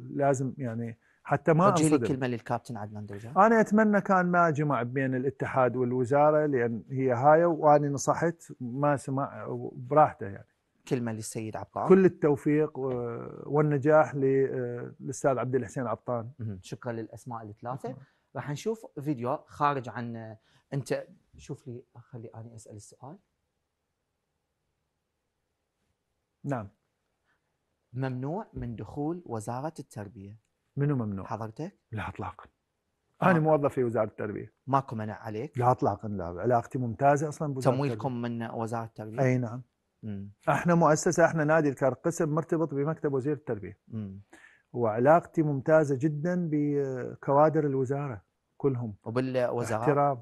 لازم يعني حتى ما لي كلمه للكابتن عدنان دوجان انا اتمنى كان ما جمع بين الاتحاد والوزاره لان هي هاي وانا نصحت ما سمع براحته يعني كلمه للسيد عطان كل التوفيق والنجاح للاستاذ عبد الحسين عطان شكرا للاسماء الثلاثه راح نشوف فيديو خارج عن انت شوف لي خلي انا اسال السؤال نعم ممنوع من دخول وزاره التربيه منو ممنوع؟ حضرتك؟ لا اطلاقا آه. انا موظف في وزاره التربيه ماكو منع عليك؟ لا اطلاقا لا علاقتي ممتازه اصلا بوزاره تمويلكم من وزاره التربيه؟ اي نعم مم. احنا مؤسسه احنا نادي قسم مرتبط بمكتب وزير التربيه مم. وعلاقتي ممتازه جدا بكوادر الوزاره كلهم وبالوزاره احترام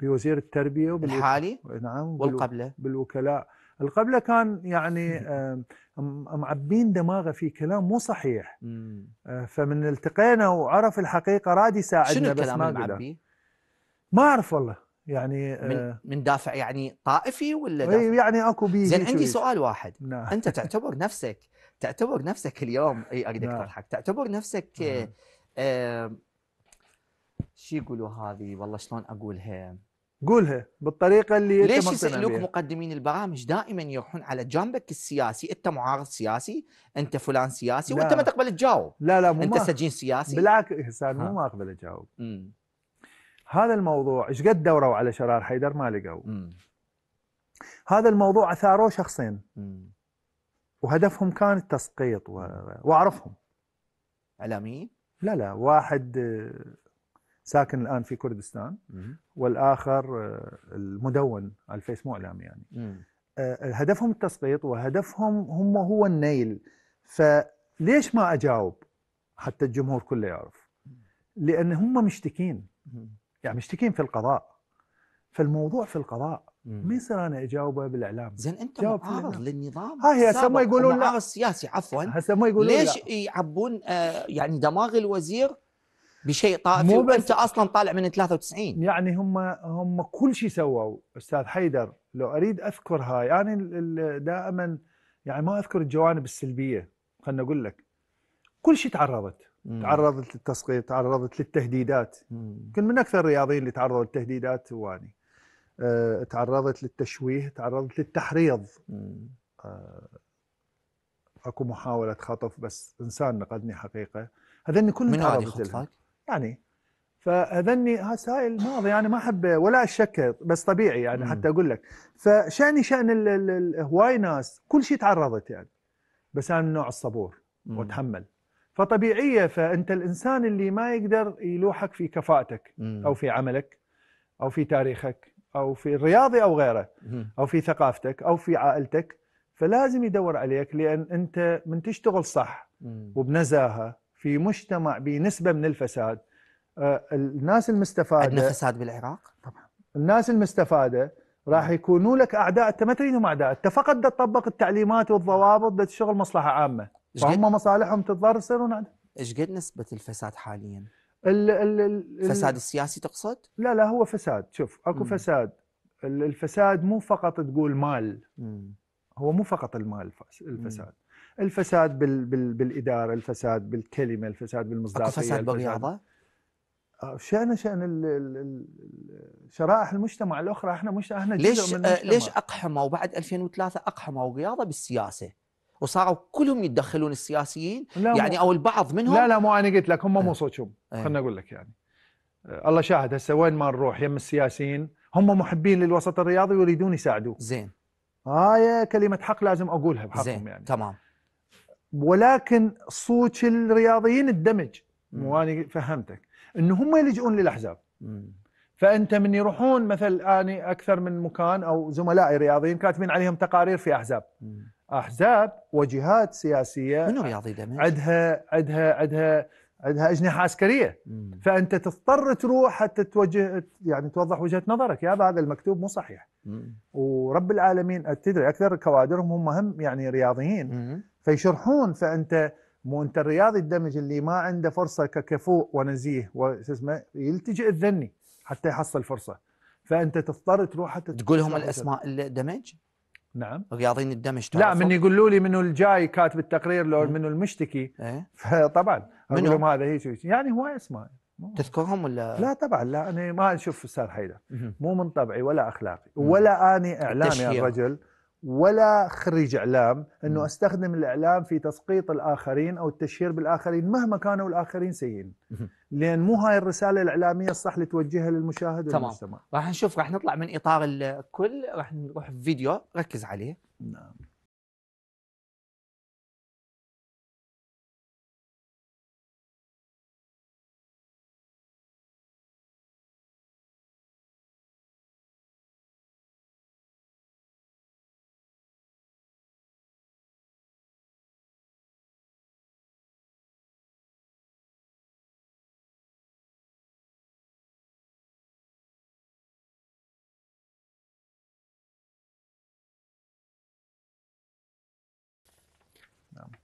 بوزير التربيه وبال... الحالي نعم والقبله بالوكلاء القبله كان يعني معبين دماغه في كلام مو صحيح آه، فمن التقينا وعرف الحقيقه راد يساعدنا شنو بس ما معبيه؟ ما اعرف والله يعني آه، من, من دافع يعني طائفي ولا دافع؟ يعني اكو بي زين عندي سؤال واحد نعم. انت تعتبر نفسك تعتبر نفسك اليوم اي اريدك نعم. تعتبر نفسك نعم. آه شو يقولوا هذه والله شلون اقولها قولها بالطريقه اللي ليش يسالوك مقدمين البرامج دائما يروحون على جانبك السياسي انت معارض سياسي انت فلان سياسي لا. وانت ما تقبل تجاوب لا لا مو انت سجين سياسي بالعكس إيه، حسان مو ما اقبل اجاوب هذا الموضوع ايش قد دوروا على شرار حيدر ما لقوا هذا الموضوع اثاروه شخصين وهدفهم كان التسقيط واعرفهم اعلاميين؟ لا لا واحد ساكن الان في كردستان والاخر آه، المدون على الفيس مو اعلام يعني آه، آه، هدفهم التسقيط وهدفهم هم هو النيل فليش ما اجاوب حتى الجمهور كله يعرف لان هم مشتكين يعني مشتكين في القضاء فالموضوع في القضاء ما يصير انا اجاوبه بالاعلام زين انت معارض للنظام ها هي هسه ما يقولون لا السياسي عفوا هسه ما يقولون ليش لا. يعبون يعني دماغ الوزير بشيء طائفي مو بس اصلا طالع من 93 يعني هم هم كل شيء سووا استاذ حيدر لو اريد اذكر هاي انا يعني دائما يعني ما اذكر الجوانب السلبيه خلنا اقول لك كل شيء تعرضت مم. تعرضت للتسقيط تعرضت للتهديدات يمكن من اكثر الرياضيين اللي تعرضوا للتهديدات واني أه تعرضت للتشويه تعرضت للتحريض أه اكو محاوله خطف بس انسان نقدني حقيقه هذني كل من هذه خطفك؟ يعني فهذني سائل ماضي يعني ما احب ولا اشك بس طبيعي يعني حتى اقول لك فشاني شان هواي ناس كل شيء تعرضت يعني بس انا من نوع الصبور واتحمل فطبيعيه فانت الانسان اللي ما يقدر يلوحك في كفاءتك او في عملك او في تاريخك او في الرياضي او غيره او في ثقافتك او في عائلتك فلازم يدور عليك لان انت من تشتغل صح وبنزاهه في مجتمع بنسبه من الفساد آه، الناس المستفاده عندنا فساد بالعراق طبعا الناس المستفاده راح نعم. يكونوا لك اعداء انت ما تريدهم اعداء انت فقط تطبق التعليمات والضوابط تشغل تشتغل مصلحه عامه فهم مصالحهم تتضرر يصيرون ايش قد نسبه الفساد حاليا؟ الـ الـ الـ الفساد السياسي تقصد؟ لا لا هو فساد شوف اكو مم. فساد الفساد مو فقط تقول مال مم. هو مو فقط المال الفساد الفساد بال بال بالاداره، الفساد بالكلمه، الفساد بالمصداقيه الفساد بالرياضه؟ آه، شأن شأن ال شرائح المجتمع الاخرى احنا مش احنا جزء ليش من آه، المجتمع. ليش اقحموا بعد 2003 اقحموا الرياضه بالسياسه؟ وصاروا كلهم يتدخلون السياسيين يعني او البعض منهم لا لا مو انا قلت لك هم مو إيه. صوتهم إيه. خلنا اقول لك يعني آه، الله شاهد هسه وين ما نروح يم السياسيين هم محبين للوسط الرياضي ويريدون يساعدوه زين هاي كلمه حق لازم اقولها بحقهم زين. يعني تمام ولكن صوت الرياضيين الدمج واني فهمتك انه هم يلجؤون للاحزاب فانت من يروحون مثل اني اكثر من مكان او زملائي رياضيين كاتبين عليهم تقارير في احزاب احزاب وجهات سياسيه منو رياضي دمج؟ عندها عندها عندها عندها اجنحه عسكريه فانت تضطر تروح حتى توجه يعني توضح وجهه نظرك يا هذا المكتوب مو صحيح ورب العالمين تدري اكثر كوادرهم هم هم يعني رياضيين مم. فيشرحون فانت مو انت الرياضي الدمج اللي ما عنده فرصه ككفوء ونزيه اسمه يلتجئ الذني حتى يحصل فرصه فانت تضطر تروح حتى تقول لهم الاسماء الدمج؟ نعم رياضيين الدمج لا من يقولوا لي منو الجاي كاتب التقرير لو منو المشتكي ايه؟ فطبعا اقول لهم هذا هيك يعني هواي اسماء تذكرهم ولا لا طبعا لا انا ما اشوف استاذ حيدر مو من طبعي ولا اخلاقي ولا اني اعلامي التشهير. الرجل ولا خريج اعلام انه استخدم الاعلام في تسقيط الاخرين او التشهير بالاخرين مهما كانوا الاخرين سيئين لان مو هاي الرساله الاعلاميه الصح اللي توجهها للمشاهد تمام. والمجتمع راح نشوف راح نطلع من اطار الكل راح نروح فيديو ركز عليه نعم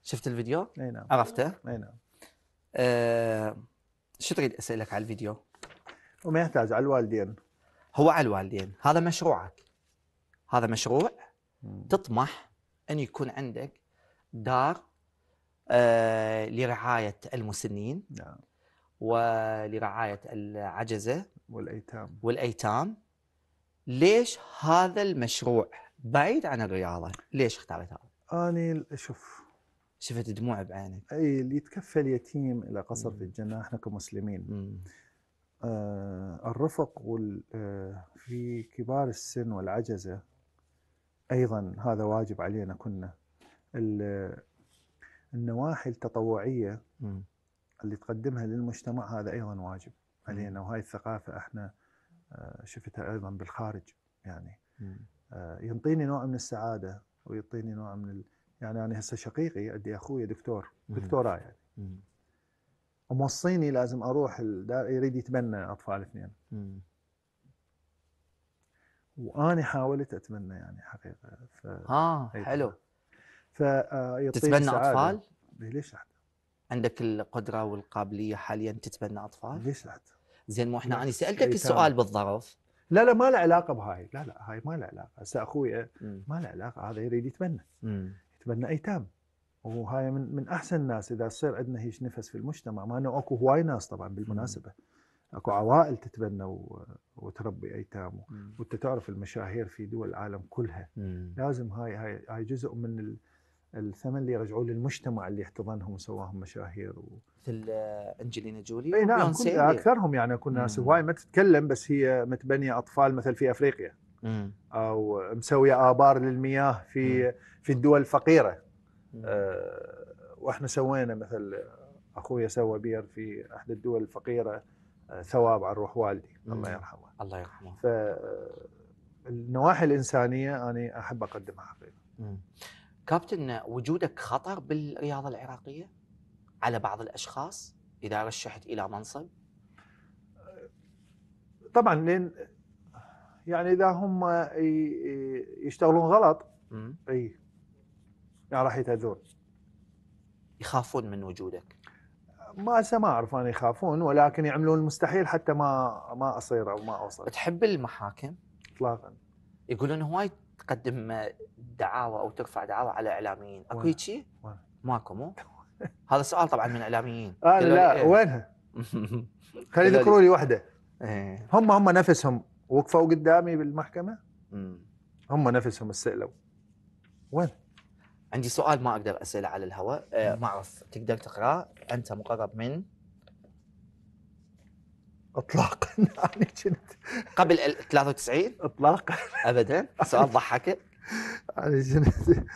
شفت الفيديو؟ اي نعم عرفته؟ اي نعم آه شو تريد اسالك على الفيديو؟ وما يحتاج على الوالدين هو على الوالدين هذا مشروعك هذا مشروع مم. تطمح ان يكون عندك دار آه لرعايه المسنين نعم ولرعايه العجزه والايتام والايتام ليش هذا المشروع بعيد عن الرياضه؟ ليش اخترت هذا؟ اني شوف شفت دموع بعينك اي اللي يتكفل يتيم الى قصر في الجنه احنا كمسلمين مم. آه الرفق وال آه في كبار السن والعجزه ايضا هذا واجب علينا كنا النواحي التطوعيه مم. اللي تقدمها للمجتمع هذا ايضا واجب علينا وهاي الثقافه احنا آه شفتها ايضا بالخارج يعني آه ينطيني نوع من السعاده ويعطيني نوع من ال... يعني انا هسه شقيقي عندي اخوي دكتور دكتوراه يعني وموصيني لازم اروح يريد يتبنى اطفال اثنين وانا حاولت اتبنى يعني حقيقه ف... ها آه، إيه. حلو ف آه، تتبنى اطفال؟ إيه، ليش لا عندك القدره والقابليه حاليا تتبنى اطفال؟ ليش لا زين مو احنا انا سالتك السؤال بالظرف لا لا ما له علاقه بهاي لا لا هاي ما له علاقه هسه اخوي ما له علاقه هذا يريد يتبنى تبنى ايتام وهاي من من احسن الناس اذا تصير عندنا هيش نفس في المجتمع مع انه اكو هواي ناس طبعا بالمناسبه اكو عوائل تتبنى وتربي ايتام وانت تعرف المشاهير في دول العالم كلها مم. لازم هاي هاي هاي جزء من الثمن اللي يرجعوه للمجتمع اللي احتضنهم وسواهم مشاهير و... مثل آه، انجلينا جولي اي نعم اكثرهم يعني اكو ناس هواي ما تتكلم بس هي متبنيه اطفال مثل في افريقيا او مسوي ابار للمياه في في الدول الفقيره آه، واحنا سوينا مثل اخويا سوى بير في احدى الدول الفقيره آه، ثواب على روح والدي الله يرحمه الله يرحمه فالنواحي آه، الانسانيه انا احب اقدمها حقيقه كابتن وجودك خطر بالرياضه العراقيه على بعض الاشخاص اذا رشحت الى منصب طبعا لان يعني اذا هم يشتغلون غلط اي يعني راح يتاذون يخافون من وجودك ما ما اعرف انا يخافون ولكن يعملون المستحيل حتى ما ما اصير او ما اوصل تحب المحاكم؟ اطلاقا يقولون هواي تقدم دعاوى او ترفع دعاوى على اعلاميين اكو شيء؟ ماكو مو؟ هذا سؤال طبعا من اعلاميين آه لا إيه؟ وينها؟ خلي يذكروا لي واحده إيه. هم هم نفسهم وقفوا قدامي بالمحكمه مم. هم نفسهم استقلوا وين عندي سؤال ما اقدر اساله على الهواء آه، ما اعرف تقدر تقراه انت مقرب من اطلاقا انا كنت قبل 93 اطلاقا ابدا سؤال ضحكك انا كنت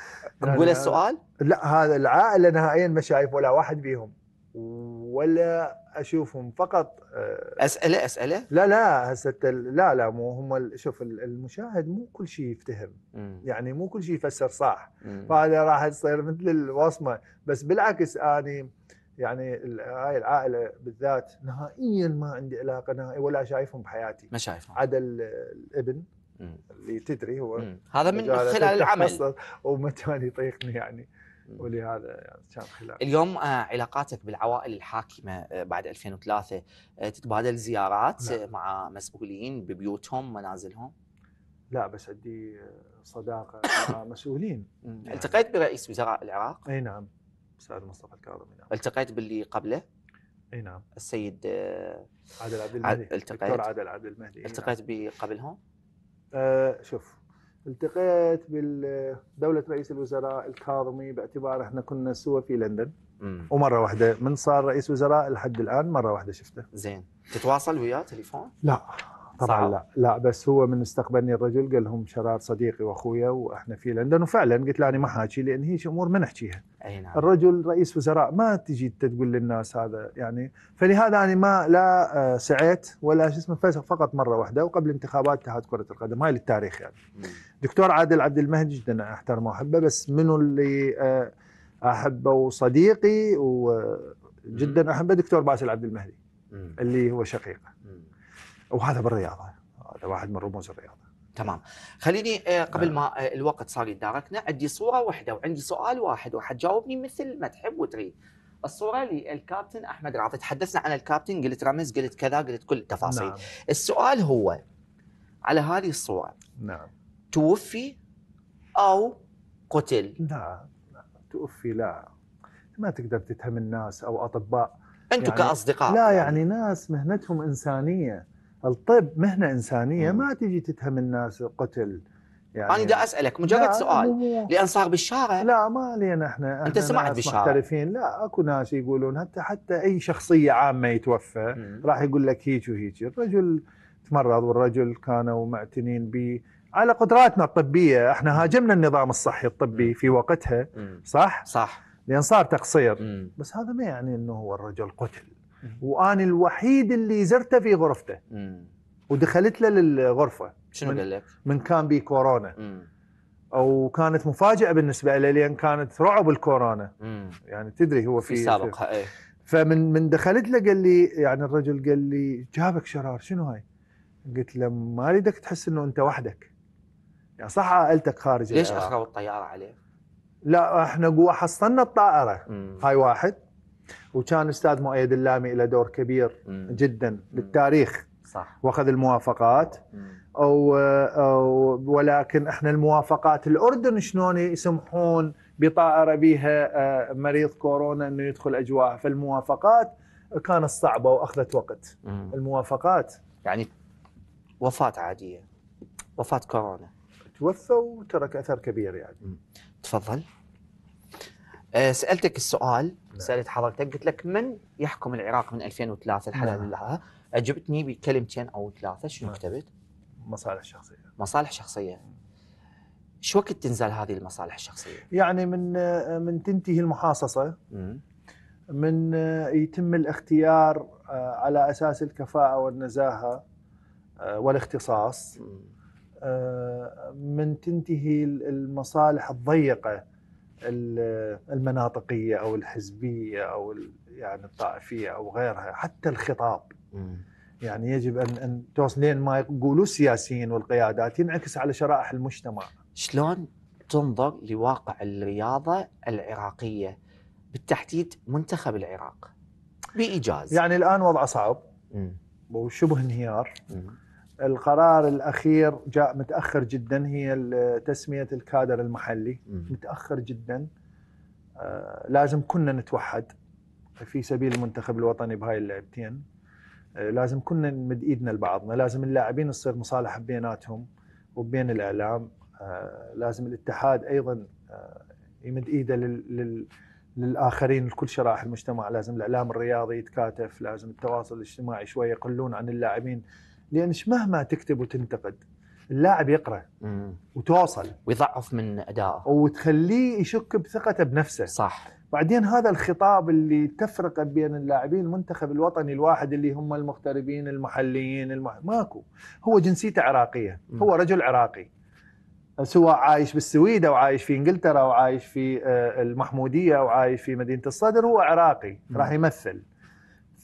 قبول يعني السؤال لا هذا العائله نهائيا ما شايف ولا واحد بيهم ولا اشوفهم فقط آه، اسئله اسئله لا لا هسه لا لا مو هم شوف المشاهد مو كل شيء يفتهم مم. يعني مو كل شيء يفسر صح فهذا راح تصير مثل الوصمه بس بالعكس اني يعني هاي العائله بالذات نهائيا ما عندي علاقه نهائي ولا شايفهم بحياتي ما شايفهم عدا الابن مم. اللي تدري هو هذا من خلال العمل ومتى يطيقني يعني ولهذا يعني كان خلاف اليوم آه، علاقاتك بالعوائل الحاكمه آه، بعد 2003 آه، تتبادل زيارات نعم. مع مسؤولين ببيوتهم منازلهم؟ لا بس عندي صداقه مع مسؤولين يعني التقيت برئيس وزراء العراق؟ اي نعم سعد مصطفى الكاظمي نعم التقيت باللي قبله؟ اي نعم السيد عادل عبد المهدي التقيت عادل عبد المهدي التقيت نعم. بقبلهم؟ أه شوف التقيت بدولة رئيس الوزراء الكاظمي باعتبار احنا كنا سوا في لندن مم. ومره واحده من صار رئيس وزراء لحد الان مره واحده شفته زين تتواصل وياه تليفون لا طبعا صعب. لا لا بس هو من استقبلني الرجل قال لهم شرار صديقي واخويا واحنا في لندن وفعلا قلت له انا ما حاكي لان هي امور ما نحكيها اي نعم الرجل رئيس وزراء ما تجي تقول للناس هذا يعني فلهذا انا ما لا آه، سعيت ولا شو اسمه فقط مره واحده وقبل انتخابات اتحاد كره القدم هاي للتاريخ يعني مم. دكتور عادل عبد المهدي جدا احترمه واحبه بس منه اللي آه، احبه وصديقي وجدا احبه دكتور باسل عبد المهدي اللي هو شقيقه وهذا بالرياضه هذا واحد من رموز الرياضه تمام خليني آه، قبل آه. ما الوقت صار يداركنا عندي صوره واحده وعندي سؤال واحد وحتجاوبني مثل ما تحب وتريد الصوره للكابتن احمد راضي تحدثنا عن الكابتن قلت رمز قلت كذا قلت كل التفاصيل نعم. السؤال هو على هذه الصوره نعم توفي او قتل لا لا توفي لا ما تقدر تتهم الناس او اطباء انتم يعني كاصدقاء لا يعني, يعني ناس مهنتهم انسانيه الطب مهنه انسانيه ما تجي تتهم الناس قتل يعني انا دا اسالك مجرد سؤال لان صار بالشارع لا ما لينا احنا انت سمعت بالشارع محترفين لا اكو ناس يقولون حتى حتى اي شخصيه عامه يتوفى راح يقول لك هيك وهيك الرجل تمرض والرجل كانوا معتنين به على قدراتنا الطبيه احنا هاجمنا النظام الصحي الطبي في وقتها صح صح لان صار تقصير بس هذا ما يعني انه هو الرجل قتل وانا الوحيد اللي زرته في غرفته ودخلت له للغرفه شنو قال لك؟ من كان بي كورونا او كانت مفاجاه بالنسبه له لان كانت رعب الكورونا يعني تدري هو في, في سابقها ايه فمن من دخلت له قال لي يعني الرجل قال لي جابك شرار شنو هاي؟ قلت له ما اريدك تحس انه انت وحدك يعني صح عائلتك خارج ليش اخذوا الطياره عليه؟ لا احنا قوة حصلنا الطائره مم. هاي واحد وكان استاذ مؤيد اللامي له دور كبير مم. جدا مم. للتاريخ صح واخذ الموافقات أو, أو ولكن احنا الموافقات الاردن شلون يسمحون بطائره بها آه، مريض كورونا انه يدخل اجواء فالموافقات كانت صعبه واخذت وقت مم. الموافقات يعني وفاه عاديه وفاه كورونا توفى وترك اثر كبير يعني تفضل آه، سالتك السؤال نعم. سالت حضرتك قلت لك من يحكم العراق من 2003 لحد نعم. لها اجبتني بكلمتين او ثلاثه شنو نعم. كتبت مصالح شخصيه مصالح شخصيه شو وقت تنزل هذه المصالح الشخصيه يعني من من تنتهي المحاصصه مم. من آه، يتم الاختيار آه، على اساس الكفاءه والنزاهه والاختصاص مم. آه، من تنتهي المصالح الضيقه المناطقيه او الحزبيه او يعني الطائفيه او غيرها حتى الخطاب يعني يجب ان ان توصلين ما يقولوا السياسيين والقيادات ينعكس على شرائح المجتمع شلون تنظر لواقع الرياضه العراقيه بالتحديد منتخب العراق بايجاز يعني الان وضعه صعب وشبه انهيار القرار الاخير جاء متاخر جدا هي تسميه الكادر المحلي متاخر جدا آه، لازم كنا نتوحد في سبيل المنتخب الوطني بهاي اللعبتين آه، لازم كنا نمد ايدنا لبعضنا لازم اللاعبين تصير مصالحه بيناتهم وبين الاعلام آه، لازم الاتحاد ايضا يمد ايده لل للاخرين لكل شرائح المجتمع لازم الاعلام الرياضي يتكاتف لازم التواصل الاجتماعي شويه يقلون عن اللاعبين لانش مهما تكتب وتنتقد اللاعب يقرا مم. وتوصل ويضعف من ادائه وتخليه يشك بثقته بنفسه صح بعدين هذا الخطاب اللي تفرق بين اللاعبين المنتخب الوطني الواحد اللي هم المغتربين المحليين المح... ماكو هو جنسيته عراقيه مم. هو رجل عراقي سواء عايش بالسويد او عايش في انجلترا او عايش في آه، المحموديه او عايش في مدينه الصدر هو عراقي راح يمثل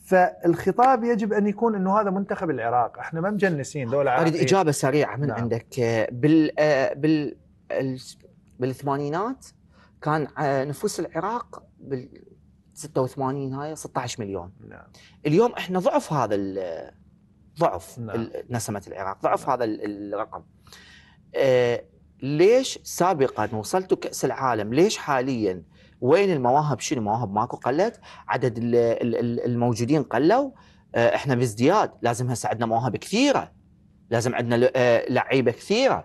فالخطاب يجب ان يكون انه هذا منتخب العراق، احنا ما مجنسين دول عراقيه. اريد اجابه سريعه من نعم. عندك بال بال بالثمانينات كان آه، نفوس العراق بال 86 هاي 16 مليون. نعم. اليوم احنا ضعف هذا ضعف نعم. نسمه العراق، ضعف نعم. هذا الرقم. آه، ليش سابقا وصلتوا كاس العالم؟ ليش حاليا وين المواهب شنو المواهب ماكو قلت عدد الموجودين قلوا آه، احنا بازدياد لازم هسه عندنا مواهب كثيره لازم عندنا آه، لعيبه كثيره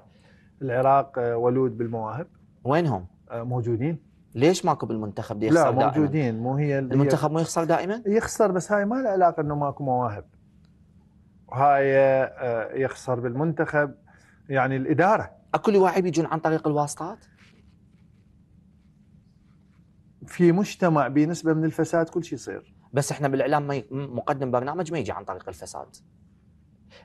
العراق آه، ولود بالمواهب وينهم موجودين ليش ماكو بالمنتخب دي يخسر لا موجودين دائماً؟ مو هي المنتخب مو يخسر دائما يخسر بس هاي ما لها علاقه انه ماكو مواهب هاي يخسر بالمنتخب يعني الاداره اكو لواعي بيجون عن طريق الواسطات في مجتمع بنسبه من الفساد كل شيء يصير بس احنا بالاعلام ما مقدم برنامج ما يجي عن طريق الفساد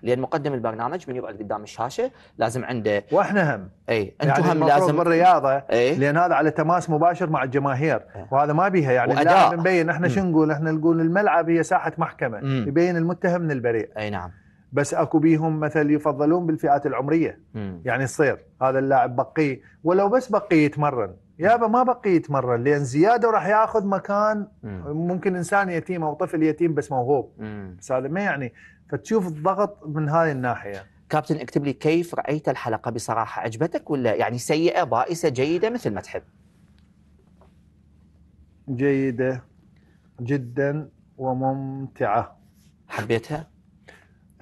لان مقدم البرنامج من يقعد قدام الشاشه لازم عنده واحنا هم اي انتم يعني هم لازم بالرياضه أي؟ لان هذا على تماس مباشر مع الجماهير أي. وهذا ما بيها يعني وأداء. نبين احنا شو نقول احنا نقول الملعب هي ساحه محكمه يبين المتهم من البريء اي نعم بس اكو بيهم مثل يفضلون بالفئات العمريه مم. يعني يصير هذا اللاعب بقي ولو بس بقي يتمرن يابا ما بقي يتمرن لان زياده وراح ياخذ مكان مم. ممكن انسان يتيم او طفل يتيم بس موهوب بس هذا ما يعني فتشوف الضغط من هذه الناحيه كابتن اكتب لي كيف رايت الحلقه بصراحه عجبتك ولا يعني سيئه بائسه جيده مثل ما تحب جيده جدا وممتعه حبيتها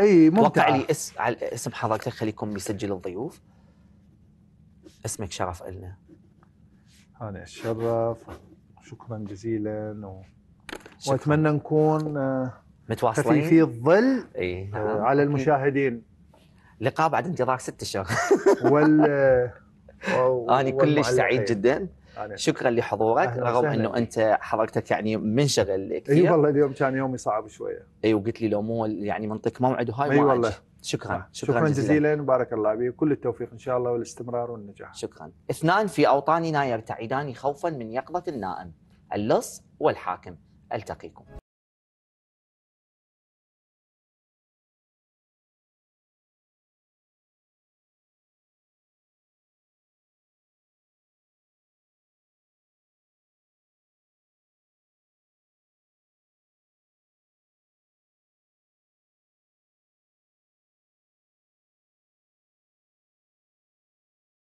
اي ممتع وقع لي اس... على اسم حضرتك خليكم يسجل الضيوف اسمك شرف لنا انا اتشرف شكرا جزيلا و... شكرا. واتمنى نكون آه، متواصلين في الظل إيه؟ على المشاهدين لقاء بعد انتظار ست شهور وال و... انا كلش سعيد جدا شكرا لحضورك رغم انه انت حضرتك يعني منشغل كثير اي والله اليوم كان يومي صعب شويه اي وقلت لي لو مو يعني منطق موعد وهاي اي والله شكرا آه. شكرا, شكرا جزيلا وبارك الله فيك كل التوفيق ان شاء الله والاستمرار والنجاح شكرا اثنان في اوطاننا يرتعدان خوفا من يقظه النائم اللص والحاكم التقيكم